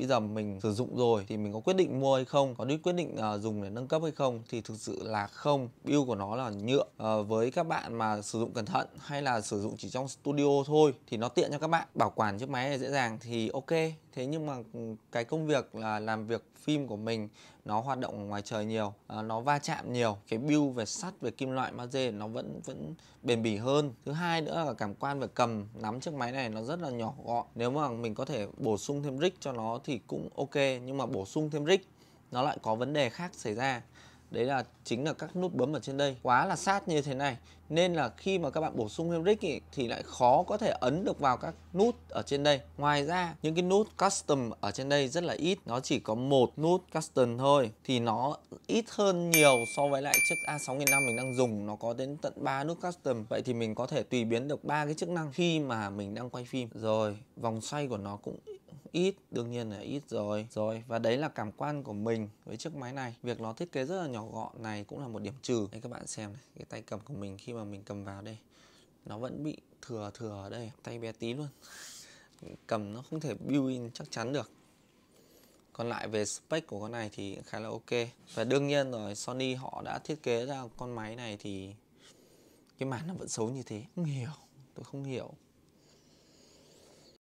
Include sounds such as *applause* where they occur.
bây giờ mình sử dụng rồi thì mình có quyết định mua hay không có quyết định uh, dùng để nâng cấp hay không thì thực sự là không build của nó là nhựa uh, với các bạn mà sử dụng cẩn thận hay là sử dụng chỉ trong studio thôi thì nó tiện cho các bạn bảo quản chiếc máy này dễ dàng thì ok thế nhưng mà cái công việc là làm việc phim của mình nó hoạt động ở ngoài trời nhiều à, nó va chạm nhiều cái build về sắt về kim loại ma magie nó vẫn vẫn bền bỉ hơn thứ hai nữa là cảm quan về cầm nắm chiếc máy này nó rất là nhỏ gọn nếu mà mình có thể bổ sung thêm rick cho nó thì cũng ok nhưng mà bổ sung thêm rick nó lại có vấn đề khác xảy ra đấy là chính là các nút bấm ở trên đây quá là sát như thế này nên là khi mà các bạn bổ sung thêm rig thì lại khó có thể ấn được vào các nút ở trên đây ngoài ra những cái nút custom ở trên đây rất là ít nó chỉ có một nút custom thôi thì nó ít hơn nhiều so với lại chiếc a 6005 mình đang dùng nó có đến tận 3 nút custom vậy thì mình có thể tùy biến được ba cái chức năng khi mà mình đang quay phim rồi vòng xoay của nó cũng ít đương nhiên là ít rồi rồi và đấy là cảm quan của mình với chiếc máy này việc nó thiết kế rất là nhỏ gọn này cũng là một điểm trừ đây các bạn xem này cái tay cầm của mình khi mà mình cầm vào đây nó vẫn bị thừa thừa ở đây tay bé tí luôn *laughs* cầm nó không thể build in chắc chắn được còn lại về spec của con này thì khá là ok và đương nhiên rồi Sony họ đã thiết kế ra con máy này thì cái màn nó vẫn xấu như thế không hiểu tôi không hiểu